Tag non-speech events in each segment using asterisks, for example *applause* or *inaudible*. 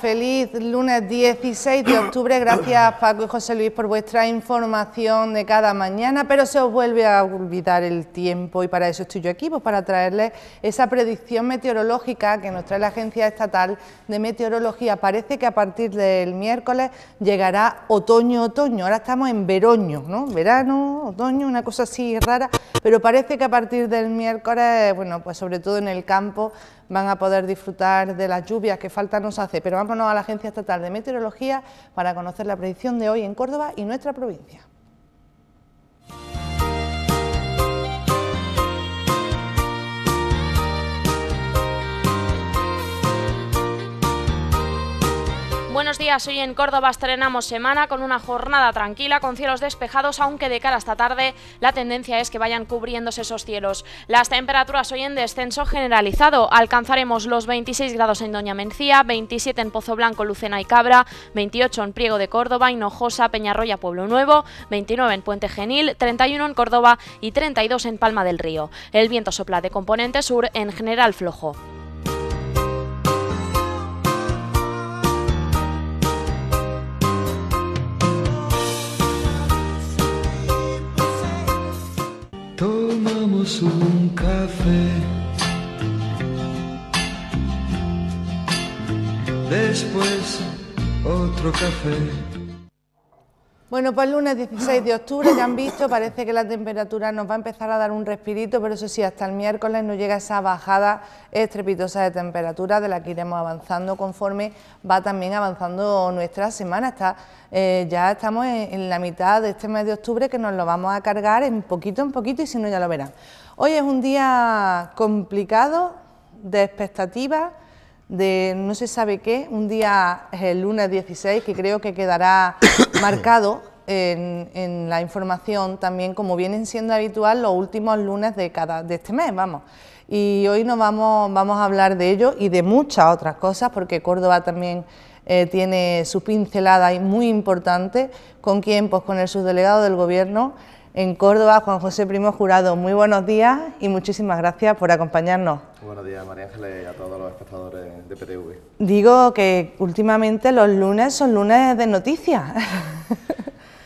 feliz lunes 16 de octubre. Gracias *coughs* Paco y José Luis por vuestra información de cada mañana, pero se os vuelve a olvidar el tiempo y para eso estoy yo aquí, pues para traerles esa predicción meteorológica que nos trae la Agencia Estatal de Meteorología. Parece que a partir del miércoles llegará otoño-otoño, ahora estamos en veroño, ¿no? Verano, otoño, una cosa así rara, pero parece que a partir del miércoles, bueno, pues sobre todo en el campo, van a poder disfrutar de las lluvias que falta nos hace, pero vámonos a la Agencia Estatal de Meteorología para conocer la predicción de hoy en Córdoba y nuestra provincia. buenos días. Hoy en Córdoba estrenamos semana con una jornada tranquila con cielos despejados, aunque de cara a esta tarde la tendencia es que vayan cubriéndose esos cielos. Las temperaturas hoy en descenso generalizado. Alcanzaremos los 26 grados en Doña Mencía, 27 en Pozo Blanco, Lucena y Cabra, 28 en Priego de Córdoba, Hinojosa, Peñarroya, Pueblo Nuevo, 29 en Puente Genil, 31 en Córdoba y 32 en Palma del Río. El viento sopla de componente sur en general flojo. un café. Después otro café. Bueno, pues el lunes 16 de octubre, ya han visto, parece que la temperatura nos va a empezar a dar un respirito, pero eso sí, hasta el miércoles no llega esa bajada estrepitosa de temperatura de la que iremos avanzando conforme va también avanzando nuestra semana. Eh, ya estamos en, en la mitad de este mes de octubre que nos lo vamos a cargar en poquito en poquito y si no ya lo verán. Hoy es un día complicado de expectativas de no se sabe qué, un día, el lunes 16, que creo que quedará *coughs* marcado en, la información también, como vienen siendo habitual los últimos lunes de, cada, de este mes, vamos. Y hoy nos vamos, vamos a hablar de ello y de muchas otras cosas, porque Córdoba también eh, tiene su pincelada y muy importante, con quién pues con el subdelegado del Gobierno, en Córdoba, Juan José Primo Jurado. Muy buenos días y muchísimas gracias por acompañarnos. Buenos días, María Ángeles, y a todos los espectadores de PTV. Digo que últimamente los lunes son lunes de noticias. *laughs*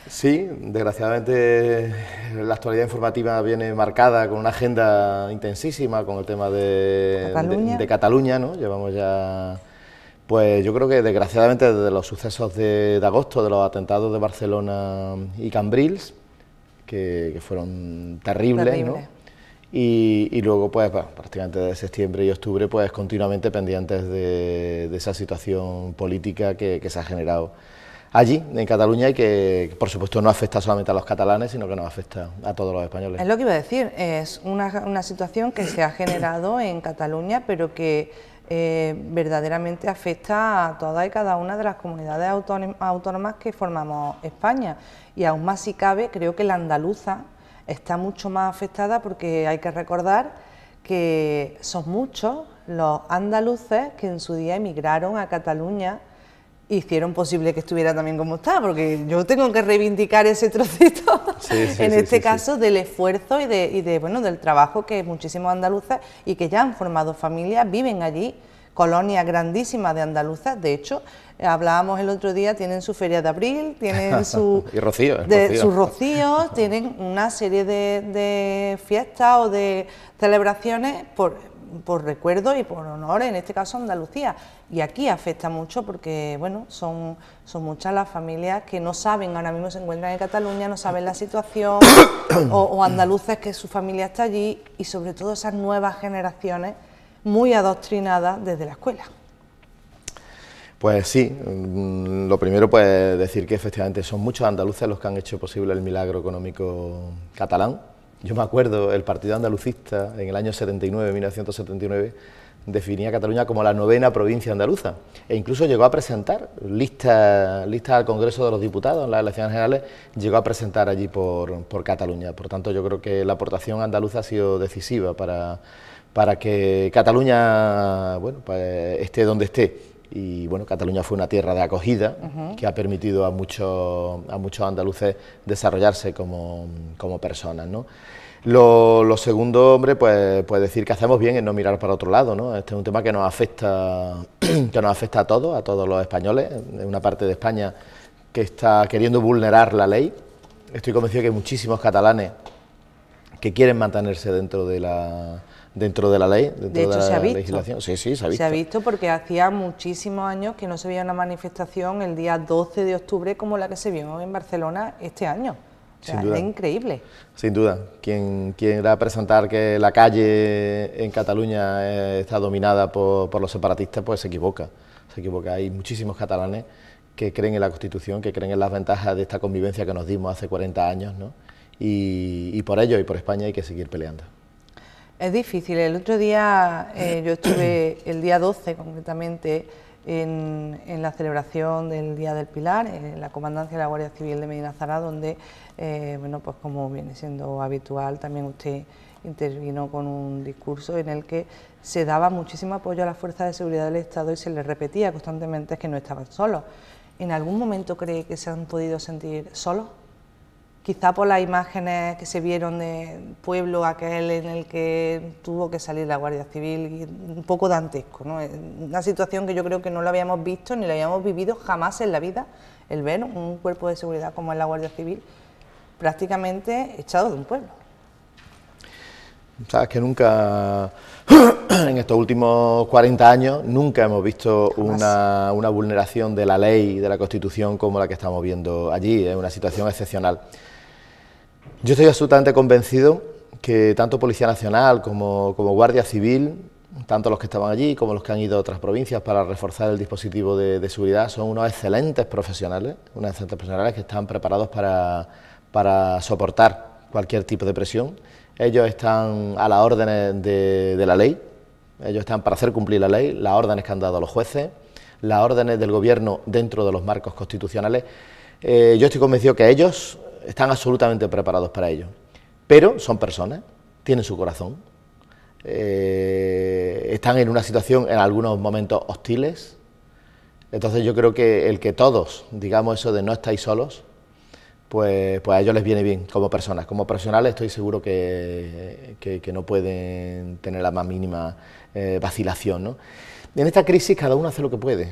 Sí, desgraciadamente la actualidad informativa viene marcada con una agenda intensísima con el tema de Cataluña, ¿no? Llevamos ya pues yo creo que desgraciadamente desde los sucesos de, agosto, de los atentados de Barcelona y Cambrils, que, fueron terribles, Y, luego, pues, prácticamente de septiembre y octubre, pues, continuamente pendientes de, esa situación política que, que, se ha generado allí, en Cataluña, y que, por supuesto, no afecta solamente a los catalanes, sino que nos afecta a todos los españoles. Es lo que iba a decir, es una, una situación que se ha generado en Cataluña, pero que eh, verdaderamente afecta a toda y cada una de las comunidades autónomas que formamos España. Y aún más si cabe, creo que la andaluza está mucho más afectada porque hay que recordar que son muchos los andaluces que en su día emigraron a Cataluña hicieron posible que estuviera también como está, porque yo tengo que reivindicar ese trocito, *laughs* en este caso, del esfuerzo y, de, bueno, del trabajo que muchísimos andaluces y que ya han formado familias, viven allí, colonias grandísima de andaluzas, de hecho, hablábamos el otro día, tienen su feria de abril, tienen *laughs* su, ¿eh? rocío, sus rocíos, tienen una serie de, de fiestas o de celebraciones por por recuerdo y por honores, en este caso Andalucía. Y aquí afecta mucho porque, bueno, son, muchas las familias que no saben, ahora mismo se encuentran en Cataluña, no saben la situación, o, o andaluces que su familia está allí, y sobre todo esas nuevas generaciones muy adoctrinadas desde la escuela. Pues sí, mm, lo primero pues decir que efectivamente son muchos andaluces los que han hecho posible el milagro económico catalán, yo me acuerdo, el Partido Andalucista en el año 79, 1979, definía a Cataluña como la novena provincia andaluza e incluso llegó a presentar lista al Congreso de los Diputados en las elecciones generales, llegó a presentar allí por, Cataluña. Por tanto, yo creo que la aportación andaluza ha sido decisiva para, que Cataluña bueno, pues, esté donde esté. Y bueno, Cataluña fue una tierra de acogida que ha permitido a muchos, a muchos andaluces desarrollarse como, personas. Lo, segundo, hombre, pues, pues, decir que hacemos bien en no mirar para otro lado, Este es un tema que nos afecta, *clears throat* que nos afecta a todos, a todos los españoles, una parte de España que está queriendo vulnerar la ley. Estoy convencido que hay muchísimos catalanes que quieren mantenerse dentro de la, dentro de la ley, dentro de, la legislación. Sí, sí, se ha visto. Se ha visto porque hacía muchísimos años que no se veía una manifestación el día 12 de octubre como la que se vio en Barcelona este año. Es increíble. Sin duda. Quien quiera presentar que la calle en Cataluña eh, está dominada por, los separatistas, pues se equivoca. Se equivoca. Hay muchísimos catalanes que creen en la Constitución, que creen en las ventajas de esta convivencia que nos dimos hace 40 años, y por ello y por España hay que seguir peleando. Es difícil. El otro día eh, eh. yo estuve, el día 12 concretamente, en, la celebración del Día del Pilar, en la Comandancia de la Guardia Civil de Medina Zara, donde, eh, bueno, pues como viene siendo habitual, también usted intervino con un discurso en el que se daba muchísimo apoyo a las fuerzas de seguridad del Estado y se le repetía constantemente que no estaban solos. ¿En algún momento cree que se han podido sentir solos? quizá por las imágenes que se vieron de pueblo aquel en el que tuvo que salir la Guardia Civil, un poco dantesco, ¿no? Eh, una situación que yo creo que no la habíamos visto ni la habíamos vivido jamás en la vida, el ver un cuerpo de seguridad como es la Guardia Civil prácticamente echado de un pueblo. Sabes que nunca, *clears throat* en estos últimos 40 años, nunca hemos visto una, una vulneración de la ley, de la Constitución, como la que estamos viendo allí. Es una situación excepcional. Yo estoy absolutamente convencido que tanto Policía Nacional como, Guardia Civil, tanto los que estaban allí como los que han ido a otras provincias para reforzar el dispositivo de, seguridad, son unos excelentes profesionales, unos excelentes profesionales que están preparados para, soportar cualquier tipo de presión. Ellos están a las órdenes de, la ley, ellos están para hacer cumplir la ley, las órdenes que han dado los jueces, las órdenes del Gobierno dentro de los marcos constitucionales. Eh, yo estoy convencido que ellos están absolutamente preparados para ello. Pero son personas, tienen su corazón, eh, están en una situación en algunos momentos hostiles. Entonces yo creo que el que todos digamos eso de no estáis solos, pues, pues a ellos les viene bien como personas. Como profesionales estoy seguro que, que, no pueden tener la más mínima eh, vacilación. ¿no? en esta crisis cada uno hace lo que puede.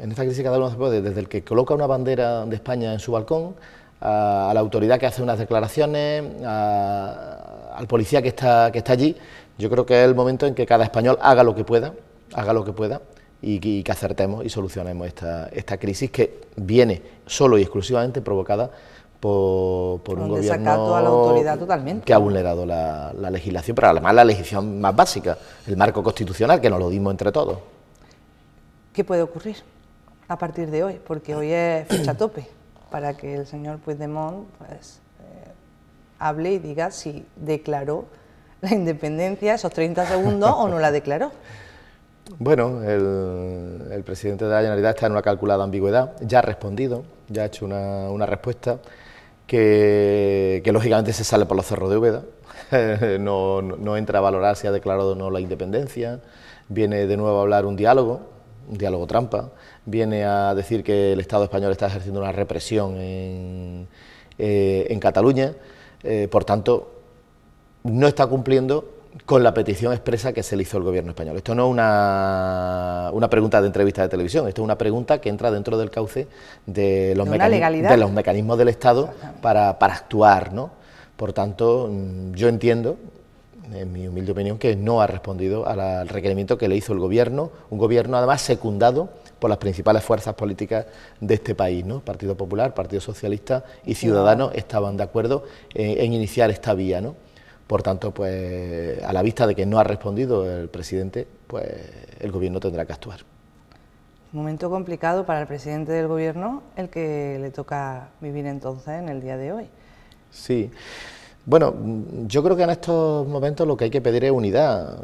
En esta crisis cada uno hace lo que puede, desde el que coloca una bandera de España en su balcón a, la autoridad que hace unas declaraciones, a, al policía que está, que está allí. Yo creo que es el momento en que cada español haga lo que pueda, haga lo que pueda y, que acertemos y solucionemos esta, esta crisis que viene solo y exclusivamente provocada por, por un gobierno la autoridad que ha vulnerado la, la, legislación, pero además la legislación más básica, el marco constitucional, que nos lo dimos entre todos. ¿Qué puede ocurrir a partir de hoy? Porque hoy es fecha tope para que el señor Puigdemont pues, eh, hable y diga si declaró la independencia esos 30 segundos o no la declaró. Bueno, el, presidente de la Generalidad está en una calculada ambigüedad, ya ha respondido, ya ha hecho una, respuesta que, lógicamente se sale por los cerros de Úbeda, *laughs* no, entra a valorar si ha declarado o no la independencia, viene de nuevo a hablar un diálogo, un diálogo trampa, viene a decir que el Estado español está ejerciendo una represión en, eh, Cataluña, eh, por tanto, no está cumpliendo con la petición expresa que se le hizo el gobierno español. Esto no es una, pregunta de entrevista de televisión, esto es una pregunta que entra dentro del cauce de los, mecanismos, los mecanismos del Estado para, para actuar. ¿no? Por tanto, mm, yo entiendo, en mi humilde opinión, que no ha respondido al requerimiento que le hizo el gobierno, un gobierno además secundado por las principales fuerzas políticas de este país, ¿no? Partido Popular, Partido Socialista y Ciudadanos estaban de acuerdo en, iniciar esta vía, ¿no? Por tanto, pues a la vista de que no ha respondido el presidente, pues el gobierno tendrá que actuar. Momento complicado para el presidente del gobierno, el que le toca vivir entonces en el día de hoy. Sí. Bueno, yo creo que en estos momentos lo que hay que pedir es unidad.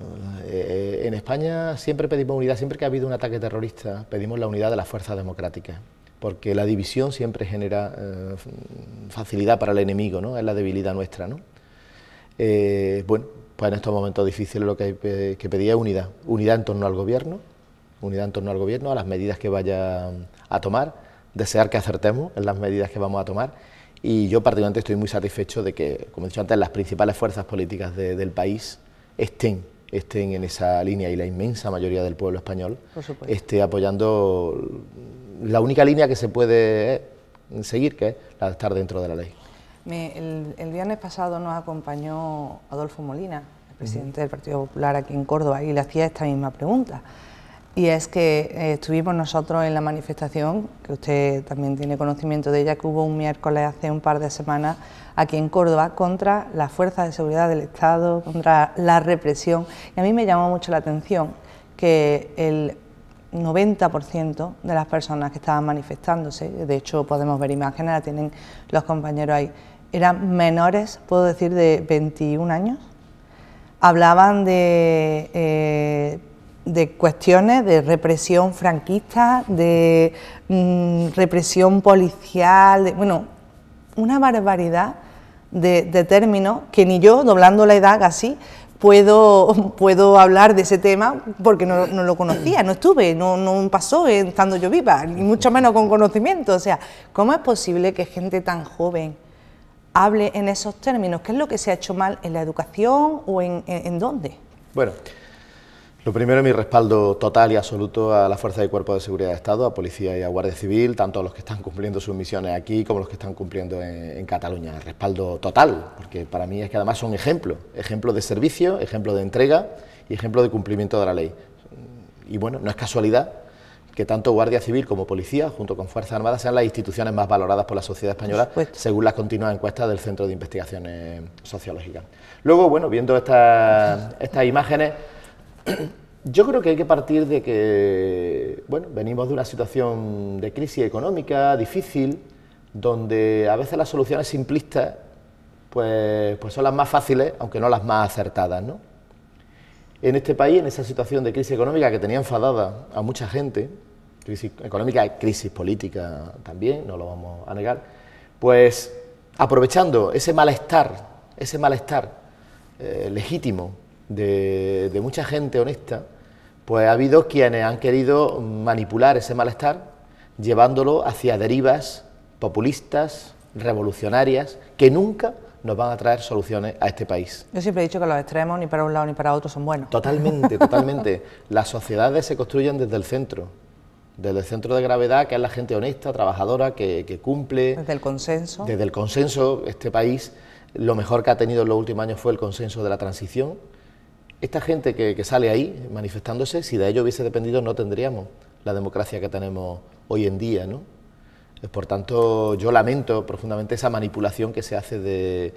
Eh, eh, en España siempre pedimos unidad, siempre que ha habido un ataque terrorista, pedimos la unidad de las fuerzas democráticas, porque la división siempre genera eh, facilidad para el enemigo, ¿no? Es la debilidad nuestra, bueno, pues en estos momentos difíciles lo que hay que pedir es unidad, unidad en torno al gobierno, unidad en torno al gobierno, a las medidas que vaya a tomar, desear que acertemos en las medidas que vamos a tomar y yo particularmente estoy muy satisfecho de que, como he dicho antes, las principales fuerzas políticas del país estén, estén en esa línea y la inmensa mayoría del pueblo español esté apoyando la única línea que se puede eh, seguir, que es la de estar dentro de la ley. el, viernes pasado nos acompañó Adolfo Molina, el presidente del Partido Popular aquí en Córdoba, y le hacía esta misma pregunta y es que eh, estuvimos nosotros en la manifestación, que usted también tiene conocimiento de ella, que hubo un miércoles hace un par de semanas aquí en Córdoba contra las fuerzas de seguridad del Estado, contra la represión. Y a mí me llamó mucho la atención que el 90% de las personas que estaban manifestándose, de hecho podemos ver imágenes, la tienen los compañeros ahí, eran menores, puedo decir, de 21 años. Hablaban de... Eh, de cuestiones de represión franquista, de mm, represión policial, bueno, una barbaridad de, términos que ni yo, doblando la edad así, puedo, *laughs* puedo hablar de ese tema porque no, lo conocía, no estuve, no, no pasó estando yo viva, ni mucho menos con conocimiento. O sea, ¿cómo es posible que gente tan joven hable en esos términos? ¿Qué es lo que se ha hecho mal en la educación o en, en dónde? Bueno, lo primero, es mi respaldo total y absoluto a la Fuerza de Cuerpo de seguridad de Estado, a policía y a guardia civil, tanto a los que están cumpliendo sus misiones aquí como los que están cumpliendo en, Cataluña. Respaldo total, porque para mí es que además son ejemplo, ejemplo de servicio, ejemplo de entrega y ejemplo de cumplimiento de la ley. Y bueno, no es casualidad que tanto Guardia Civil como Policía, junto con Fuerzas Armadas, sean las instituciones más valoradas por la sociedad española, según las continuas encuestas del Centro de Investigaciones Sociológicas. Luego, bueno, viendo estas imágenes *clears throat* Yo creo que hay que partir de que, bueno, venimos de una situación de crisis económica difícil, donde a veces las soluciones simplistas pues, pues son las más fáciles, aunque no las más acertadas, En este país, en esa situación de crisis económica que tenía enfadada a mucha gente, crisis económica, crisis política también, no lo vamos a negar, pues aprovechando ese malestar, ese malestar eh, legítimo de, mucha gente honesta, pues ha habido quienes han querido manipular ese malestar llevándolo hacia derivas populistas, revolucionarias, que nunca nos van a traer soluciones a este país. Yo siempre he dicho que los extremos ni para un lado ni para otro son buenos. Totalmente, *laughs* totalmente. Las sociedades se construyen desde el centro, desde el centro de gravedad, que es la gente honesta, trabajadora, que, que cumple. Desde el consenso. Desde el consenso, este país, lo mejor que ha tenido en los últimos años fue el consenso de la transición esta gente que, sale ahí manifestándose, si de ello hubiese dependido, no tendríamos la democracia que tenemos hoy en día. Por tanto, yo lamento profundamente esa manipulación que se hace de,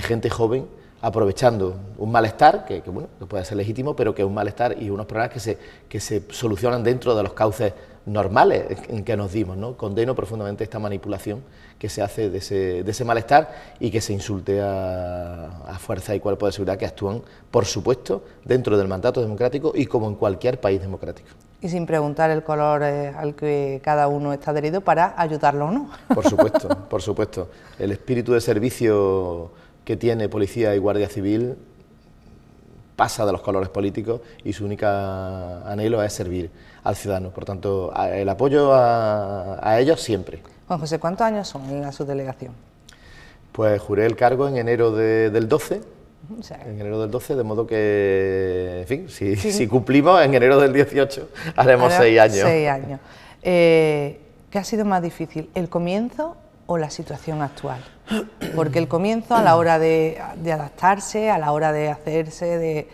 gente joven aprovechando un malestar, que, puede ser legítimo, pero que es un malestar y unos problemas que se, que se solucionan dentro de los cauces normales en que nos dimos. Condeno profundamente esta manipulación que se hace de ese, malestar y que se insulte a, a y cuerpo de seguridad que actúan, por supuesto, dentro del mandato democrático y como en cualquier país democrático y sin preguntar el color eh, al que cada uno está adherido para ayudarlo o no. *laughs* Por supuesto, por supuesto. El espíritu de servicio que tiene policía y guardia civil pasa de los colores políticos y su única anhelo es servir al ciudadano. Por tanto, el apoyo a ellos siempre. Juan José, ¿cuántos años son en la subdelegación? Pues juré el cargo en enero del 12, en enero del 12, de modo que, en fin, si, cumplimos en enero del 18, haremos seis años. Seis años. Eh, ¿Qué ha sido más difícil, el comienzo o la situación actual? Porque el comienzo a la hora de, de adaptarse, a la hora de hacerse, de...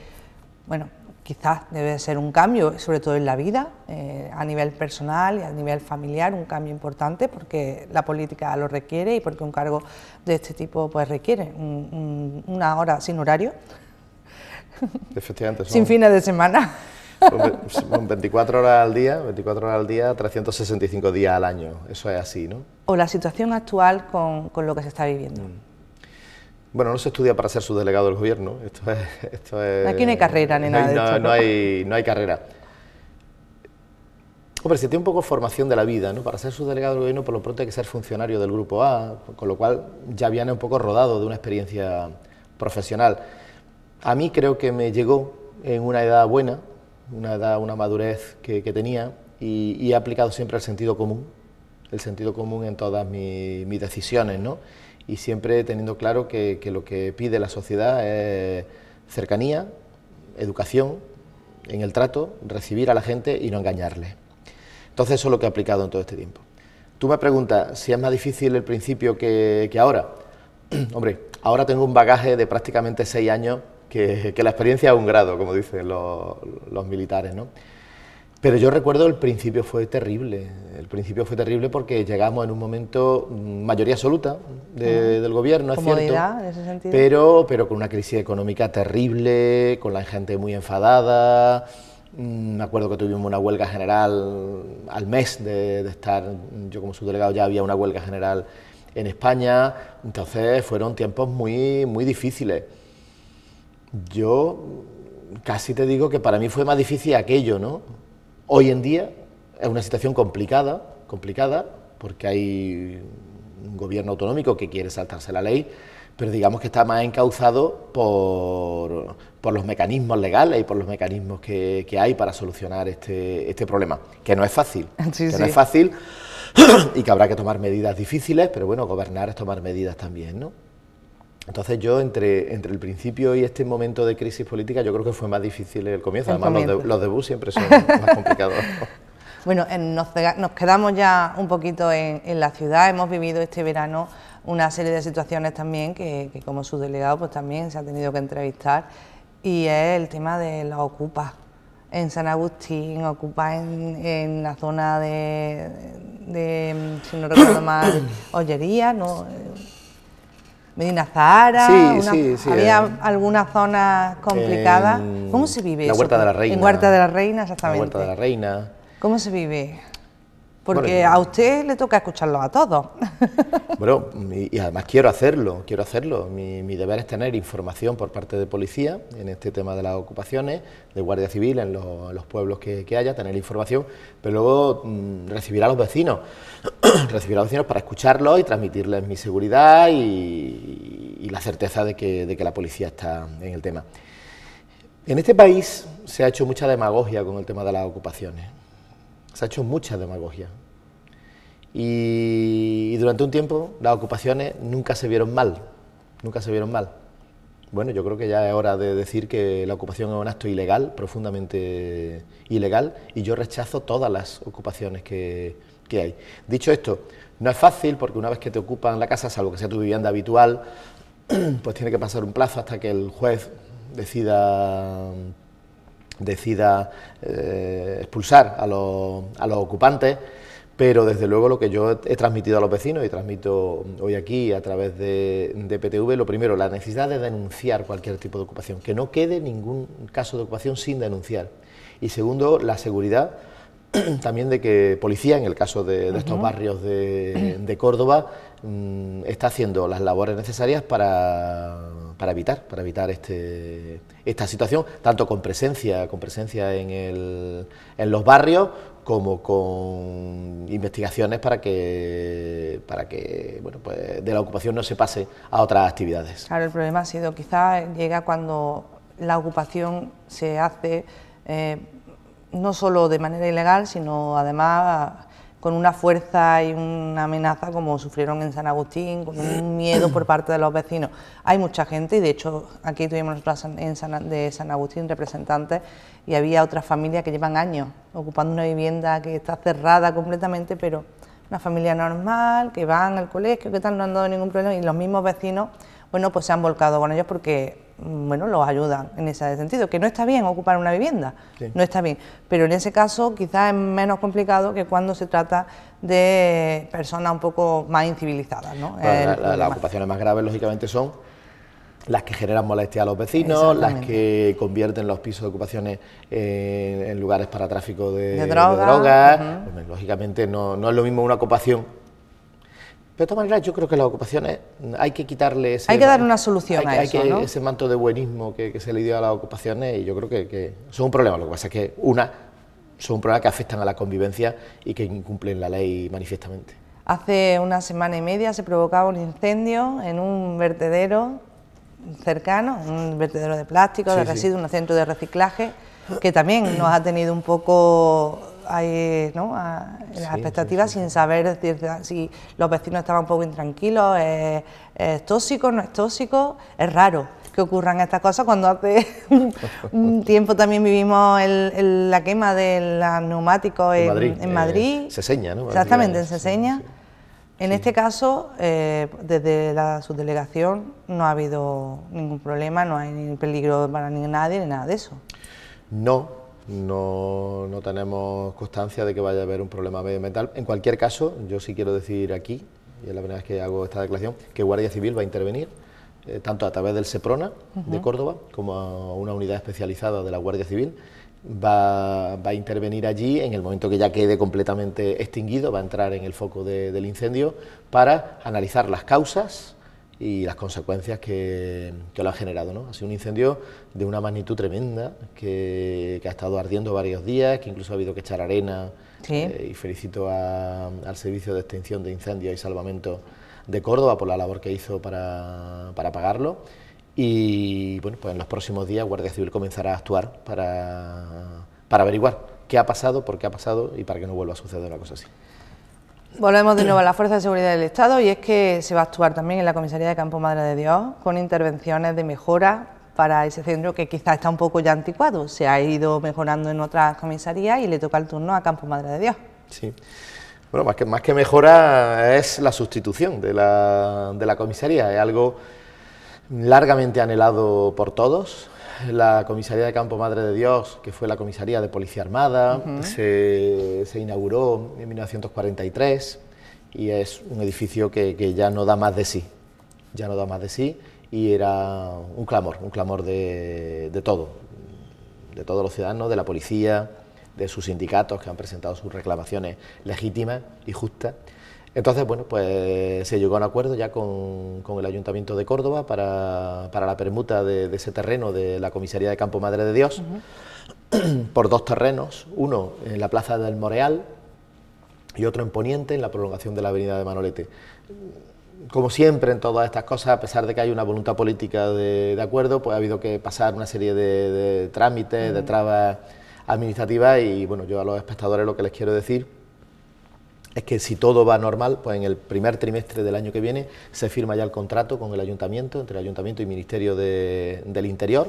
Bueno, quizás debe ser un cambio, sobre todo en la vida, eh, a nivel personal y a nivel familiar, un cambio importante porque la política lo requiere y porque un cargo de este tipo pues requiere una hora sin horario, *laughs* sin fines de semana. 24 horas al día, 24 horas al día, 365 días al año, eso es así, ¿no? O la situación actual con, lo que se está viviendo. Mm. Bueno, no se estudia para ser delegado del gobierno. Esto es, Aquí no hay carrera ni no nada. de no, hay, carrera. Hombre, si tiene un poco formación de la vida, ¿no? Para ser subdelegado del gobierno, por lo pronto hay que ser funcionario del Grupo A, con lo cual ya viene un poco rodado de una experiencia profesional. A mí creo que me llegó en una edad buena, una edad, una madurez que, tenía, y, he aplicado siempre el sentido común, el sentido común en todas mis decisiones, ¿no? y siempre teniendo claro que, lo que pide la sociedad es cercanía, educación en el trato, recibir a la gente y no engañarle. Entonces eso es lo que he aplicado en todo este tiempo. Tú me preguntas si es más difícil el principio que, ahora. *clears throat* Hombre, ahora tengo un bagaje de prácticamente seis años que, la experiencia es un grado, como dicen los, los militares, ¿no? Pero yo recuerdo el principio fue terrible. El principio fue terrible porque llegamos en un momento mm, mayoría absoluta del gobierno, es cierto. Pero, pero con una crisis económica terrible, con la gente muy enfadada. Mm, me acuerdo que tuvimos una huelga general al mes de, estar, yo como subdelegado ya había una huelga general en España, entonces fueron tiempos muy, muy difíciles. Yo casi te digo que para mí fue más difícil aquello, ¿no? Hoy en día es una situación complicada, complicada, porque hay un gobierno autonómico que quiere saltarse la ley, pero digamos que está más encauzado por, por los mecanismos legales y por los mecanismos que, hay para solucionar este, este, problema, que no es fácil, *laughs* que no es fácil *clears throat* y que habrá que tomar medidas difíciles, pero bueno, gobernar es tomar medidas también, ¿no? Entonces yo entre, entre el principio y este momento de crisis política yo creo que fue más difícil el comienzo, además Los, debuts siempre son *laughs* más complicados. *laughs* Bueno, nos, quedamos ya un poquito en, la ciudad, hemos vivido este verano una serie de situaciones también que, como subdelegado pues también se ha tenido que entrevistar y es el tema de las ocupas en San Agustín, ocupa en, la zona de, de, si no recuerdo mal, *coughs* Ollería, ¿no? Medina Zahara, sí, sí, sí, había eh. alguna zona complicada? ¿Cómo se vive la Huerta De la Reina. En Huerta de la Reina, exactamente. La Huerta de la Reina. ¿Cómo se vive? porque a usted le toca escucharlo a todos. *laughs* Bueno, y, además quiero hacerlo, quiero hacerlo. Mi, deber es tener información por parte de policía en este tema de las ocupaciones, de Guardia Civil en los, pueblos que, haya, tener información, pero luego mm, recibir a los vecinos, *clears throat* recibir a los vecinos para escucharlos y transmitirles mi seguridad y, la certeza de que la policía está en el tema. En este país se ha hecho mucha demagogia con el tema de las ocupaciones se ha hecho mucha demagogia. Y, durante un tiempo las ocupaciones nunca se vieron mal, nunca se vieron mal. Bueno, yo creo que ya es hora de decir que la ocupación es un acto ilegal, profundamente ilegal, y yo rechazo todas las ocupaciones que, que hay. Dicho esto, no es fácil porque una vez que te ocupan la casa, salvo que sea tu vivienda habitual, *clears throat* pues tiene que pasar un plazo hasta que el juez decida decida eh, expulsar a los, a ocupantes pero desde luego lo que yo he transmitido a los vecinos y transmito hoy aquí a través de, PTV, lo primero, la necesidad de denunciar cualquier tipo de ocupación, que no quede ningún caso de ocupación sin denunciar. Y segundo, la seguridad *clears throat* también de que policía, en el caso de, estos barrios de Córdoba, mm, está haciendo las labores necesarias para para evitar, para evitar este, esta situación, tanto con presencia, con presencia en, el, en los barrios como con investigaciones para que, para que bueno, pues de la ocupación no se pase a otras actividades. Claro, el problema ha sido quizás llega cuando la ocupación se hace eh, no solo de manera ilegal, sino además con una fuerza y una amenaza como sufrieron en San Agustín, con un miedo por parte de los vecinos. Hay mucha gente y de hecho aquí tuvimos nosotros en de San Agustín representantes y había otras familias que llevan años ocupando una vivienda que está cerrada completamente, pero una familia normal, que van al colegio, que tal, no han dado ningún problema y los mismos vecinos bueno, pues se han volcado con ellos porque mm, bueno, los ayudan en ese sentido, que no está bien ocupar una vivienda, no está bien, pero en ese caso quizás es menos complicado que cuando se trata de personas un poco más incivilizadas. las ocupaciones más graves, lógicamente, son las que generan molestia a los vecinos, las que convierten los pisos de ocupaciones en, lugares para tráfico de, drogas. lógicamente no es lo mismo una ocupación pero de todas maneras, yo creo que las ocupaciones hay que quitarle ese. Hay que dar una solución Que, Ese manto de buenismo que, se le dio a las ocupaciones, y yo creo que, son un problema. Lo que pasa es que, una, son un problema que afectan a la convivencia y que incumplen la ley manifiestamente. Hace una semana y media se provocaba un incendio en un vertedero cercano, un vertedero de plástico, de residuos, un centro de reciclaje, que también *clears throat* nos ha tenido un poco ...hay ¿no? las expectativas sin saber si los vecinos estaban un poco intranquilos, es, tóxico, no es tóxico, es raro que ocurran estas cosas cuando hace *laughs* un tiempo también vivimos el, la quema del neumático en, eh, Madrid. Se ¿no? Exactamente, se Seseña. En este caso, eh, desde la subdelegación no ha habido ningún problema, no hay peligro para nadie ni nada de eso. No, no, no, tenemos constancia de que vaya a haber un problema medioambiental. En cualquier caso, yo sí quiero decir aquí, y es la primera vez que hago esta declaración, que Guardia Civil va a intervenir, eh, tanto a través del SEPRONA de Córdoba, como a una unidad especializada de la Guardia Civil, Va, va, a intervenir allí en el momento que ya quede completamente extinguido, va a entrar en el foco del incendio para analizar las causas, y las consecuencias que, lo han generado. ¿no? Ha sido un incendio de una magnitud tremenda, que, ha estado ardiendo varios días, que incluso ha habido que echar arena. Eh, y felicito al Servicio de Extinción de Incendios y Salvamento de Córdoba por la labor que hizo para, para apagarlo. Y bueno, pues en los próximos días Guardia Civil comenzará a actuar para, para averiguar qué ha pasado, por qué ha pasado y para que no vuelva a suceder una cosa así. Volvemos de nuevo a la Fuerza de Seguridad del Estado y es que se va a actuar también en la Comisaría de Campo Madre de Dios con intervenciones de mejora para ese centro que quizás está un poco ya anticuado. Se ha ido mejorando en otras comisarías y le toca el turno a Campo Madre de Dios. Sí. Bueno, más que, más que mejora es la sustitución de la, de la comisaría. Es algo largamente anhelado por todos la comisaría de Campo Madre de Dios, que fue la comisaría de Policía Armada, se, inauguró en 1943 y es un edificio que, ya no da más de sí, ya no da más de sí y era un clamor, un clamor de, de todo, de todos los ciudadanos, de la policía, de sus sindicatos que han presentado sus reclamaciones legítimas y justas entonces, bueno, pues se llegó a un acuerdo ya con, el Ayuntamiento de Córdoba para, la permuta de, ese terreno de la comisaría de Campo Madre de Dios por dos terrenos, uno en la Plaza del Moreal y otro en Poniente, en la prolongación de la Avenida de Manolete. Como siempre en todas estas cosas, a pesar de que hay una voluntad política de, acuerdo, pues ha habido que pasar una serie de, trámites, de trabas administrativas y bueno, yo a los espectadores lo que les quiero decir es que si todo va normal, pues en el primer trimestre del año que viene se firma ya el contrato con el ayuntamiento, entre el ayuntamiento y el Ministerio del Interior,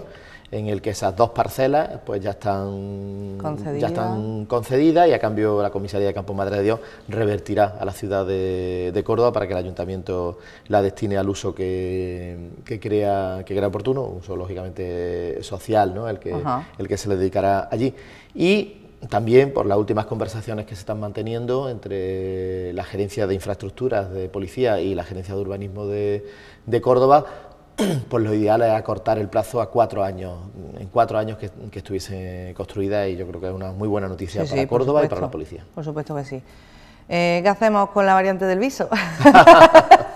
en el que esas dos parcelas pues ya están, ya están concedidas y a cambio la comisaría de Campo Madre de Dios revertirá a la ciudad de, Córdoba para que el ayuntamiento la destine al uso que, crea, que oportuno, un uso lógicamente social, ¿no? el, que, el que se le dedicará allí. Y también por las últimas conversaciones que se están manteniendo entre la Gerencia de Infraestructuras de Policía y la Gerencia de Urbanismo de, Córdoba, *clears throat* pues lo ideal es acortar el plazo a cuatro años, en cuatro años que, estuviese construida y yo creo que es una muy buena noticia para Córdoba y para la policía. Por supuesto que sí. Eh, ¿Qué hacemos con la variante del viso? *laughs*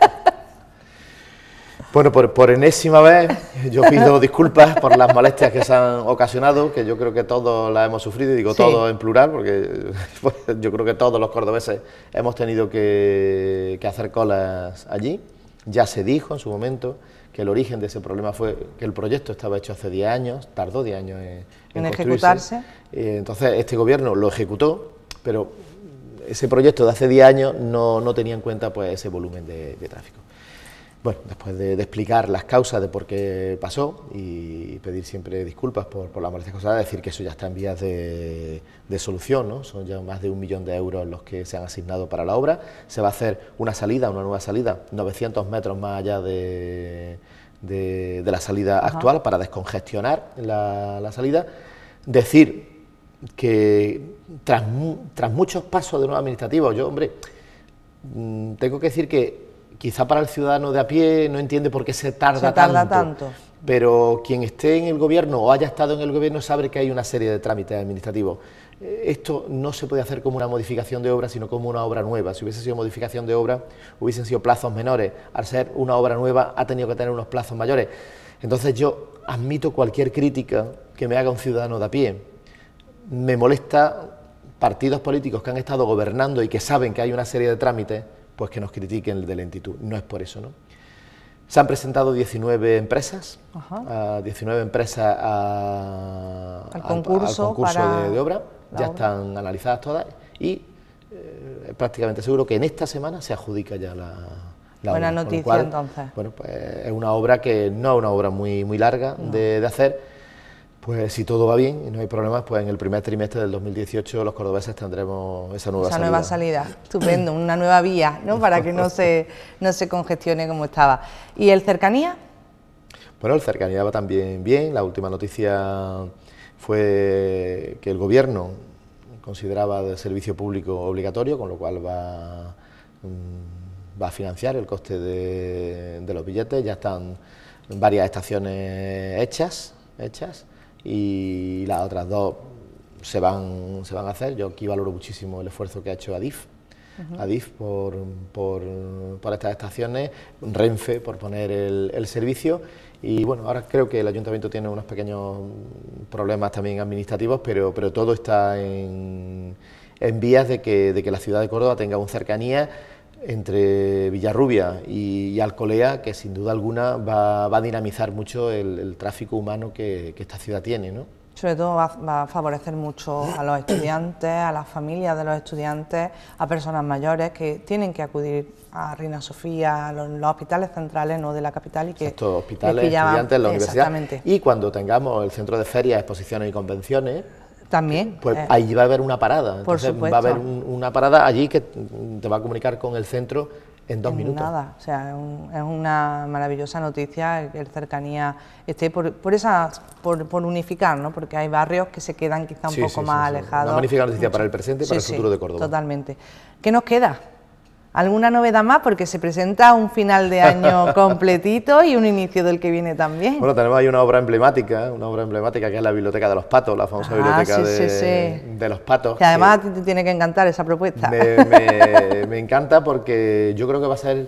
Bueno, por, enésima vez yo pido *laughs* disculpas por las molestias que se han ocasionado, que yo creo que todos las hemos sufrido, y digo todos en plural, porque pues, yo creo que todos los cordobeses hemos tenido que, hacer colas allí. Ya se dijo en su momento que el origen de ese problema fue que el proyecto estaba hecho hace 10 años, tardó 10 años en, ejecutarse. Eh, entonces este gobierno lo ejecutó, pero ese proyecto de hace 10 años no, tenía en cuenta pues, ese volumen de tráfico. Bueno, después de, explicar las causas de por qué pasó y pedir siempre disculpas por, la molestia causada, decir que eso ya está en vías de, solución, ¿no? son ya más de un millón de euros los que se han asignado para la obra. Se va a hacer una salida, una nueva salida, 900 metros más allá de, la salida actual para descongestionar la, salida. Decir que tras, tras muchos pasos de nuevo administrativo, yo, hombre, mm, tengo que decir que quizá para el ciudadano de a pie no entiende por qué se tarda, tanto, tanto. Pero quien esté en el gobierno o haya estado en el gobierno sabe que hay una serie de trámites administrativos. Eh, esto no se puede hacer como una modificación de obra, sino como una obra nueva. Si hubiese sido modificación de obra, hubiesen sido plazos menores. Al ser una obra nueva, ha tenido que tener unos plazos mayores. Entonces yo admito cualquier crítica que me haga un ciudadano de a pie. Me molesta partidos políticos que han estado gobernando y que saben que hay una serie de trámites pues que nos critiquen de lentitud. No es por eso, ¿no? Se han presentado 19 empresas, 19 ah, empresas a, al concurso, de, obra, ya están analizadas todas y eh, prácticamente seguro que en esta semana se adjudica ya la, la Buena noticia entonces. Bueno, pues es una obra que no es una obra muy, larga de, de hacer, pues si todo va bien y no hay problemas, pues en el primer trimestre del 2018 los cordobeses tendremos esa nueva salida... esa nueva salida, estupendo, una nueva vía, ¿no? Para que no se, no se congestione como estaba. ¿Y el cercanía? Bueno, el cercanía va también bien. La última noticia fue que el gobierno consideraba de servicio público obligatorio, con lo cual va, mm, va a financiar el coste de, de los billetes. Ya están varias estaciones hechas, hechas y las otras dos se van, se van a hacer. Yo aquí valoro muchísimo el esfuerzo que ha hecho Adif, Adif por, por, estas estaciones, Renfe por poner el, servicio y bueno, ahora creo que el ayuntamiento tiene unos pequeños problemas también administrativos, pero, todo está en, en vías de que, de que la ciudad de Córdoba tenga una cercanía entre Villarrubia y, Alcolea, que sin duda alguna va, a dinamizar mucho el, tráfico humano que, esta ciudad tiene. ¿no? Sobre todo va, a favorecer mucho a los estudiantes, a las familias de los estudiantes, a personas mayores que tienen que acudir a Reina Sofía, a los, hospitales centrales no de la capital y que... Estos hospitales, estudiantes, la universidad. Y cuando tengamos el centro de ferias, exposiciones y convenciones, también. Pues eh, allí va a haber una parada. Entonces, supuesto. Va a haber una parada allí que te va a comunicar con el centro en dos en minutos. Nada, o sea, es, una maravillosa noticia el, el cercanía esté por, esa por, unificar, ¿no? Porque hay barrios que se quedan quizá un poco más sí, alejados. Una magnífica noticia para el presente y para el futuro de Córdoba. Totalmente. ¿Qué nos queda? ¿Alguna novedad más? Porque se presenta un final de año *laughs* completito y un inicio del que viene también. Bueno, tenemos ahí una obra emblemática, una obra emblemática que es la Biblioteca de los Patos, la famosa ah, Biblioteca de, los Patos. Que además te tiene que encantar esa propuesta. me encanta porque yo creo que va a ser,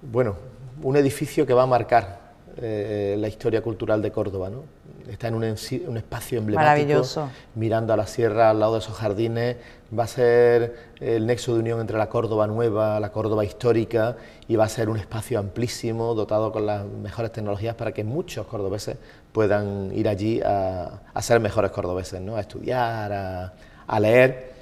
bueno, un edificio que va a marcar eh, la historia cultural de Córdoba. Está en un, espacio emblemático. Maravilloso. Mirando a la sierra al lado de esos jardines. Va a ser el nexo de unión entre la Córdoba nueva, la Córdoba histórica, y va a ser un espacio amplísimo, dotado con las mejores tecnologías para que muchos cordobeses puedan ir allí a, ser mejores cordobeses, ¿no? a estudiar, a leer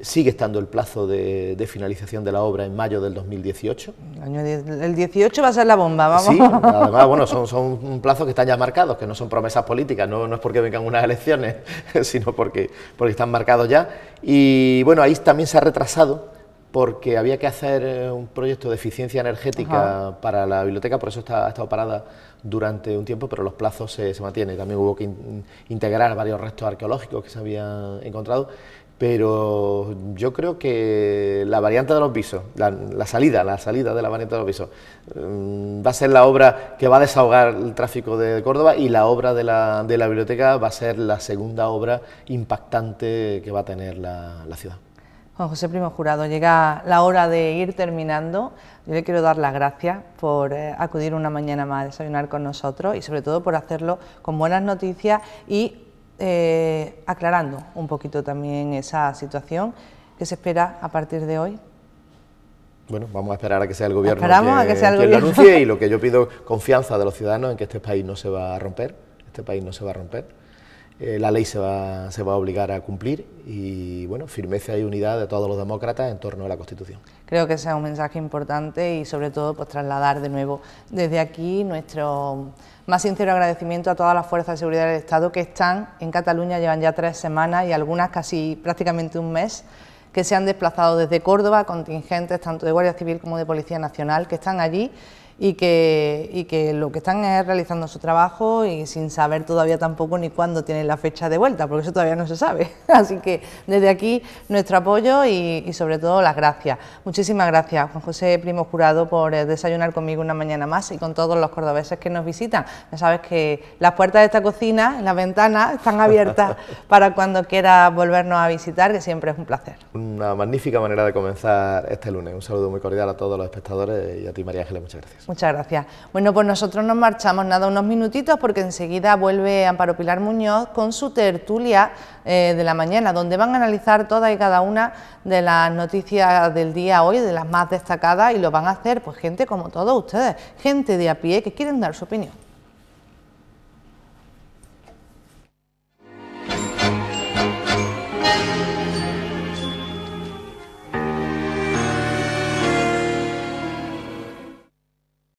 Sigue estando el plazo de, finalización de la obra en mayo del 2018. El, año, 18 va a ser la bomba, vamos. Sí, además, bueno, son, plazos que están ya marcados, que no son promesas políticas, no, es porque vengan unas elecciones, *laughs* sino porque, porque están marcados ya. Y bueno, ahí también se ha retrasado porque había que hacer eh, un proyecto de eficiencia energética para la biblioteca, por eso ha estado parada durante un tiempo, pero los plazos se, mantienen. También hubo que integrar varios restos arqueológicos que se habían encontrado pero yo creo que la variante de los pisos, la, salida, la salida de la variante de los pisos, mm, va a ser la obra que va a desahogar el tráfico de Córdoba y la obra de la, biblioteca va a ser la segunda obra impactante que va a tener la, ciudad. Juan José Primo Jurado, llega la hora de ir terminando. Yo le quiero dar las gracias por eh, acudir una mañana más a desayunar con nosotros y sobre todo por hacerlo con buenas noticias y eh, aclarando un poquito también esa situación que se espera a partir de hoy. Bueno, vamos a esperar a que sea el gobierno Esperamos a que el lo anuncie y lo que yo pido confianza de los ciudadanos en que este país no se va a romper, este país no se va a romper. Eh, la ley se va, se va a obligar a cumplir y bueno, firmeza y unidad de todos los demócratas en torno a la Constitución. Creo que ese es un mensaje importante y sobre todo pues trasladar de nuevo desde aquí nuestro más sincero agradecimiento a todas las fuerzas de seguridad del Estado que están en Cataluña, llevan ya tres semanas y algunas casi prácticamente un mes, que se han desplazado desde Córdoba, contingentes tanto de Guardia Civil como de Policía Nacional, que están allí y que, y que lo que están es realizando su trabajo y sin saber todavía tampoco ni cuándo tienen la fecha de vuelta, porque eso todavía no se sabe. *laughs* Así que desde aquí nuestro apoyo y, sobre todo las gracias. Muchísimas gracias, Juan José Primo Jurado, por eh, desayunar conmigo una mañana más y con todos los cordobeses que nos visitan. Ya sabes que las puertas de esta cocina, las ventanas, están abiertas *laughs* para cuando quieras volvernos a visitar, que siempre es un placer. Una magnífica manera de comenzar este lunes. Un saludo muy cordial a todos los espectadores y a ti, María Ángela muchas gracias. Muchas gracias. Bueno, pues nosotros nos marchamos nada unos minutitos porque enseguida vuelve Amparo Pilar Muñoz con su tertulia eh, de la mañana, donde van a analizar todas y cada una de las noticias del día hoy, de las más destacadas, y lo van a hacer pues gente como todos ustedes, gente de a pie que quieren dar su opinión.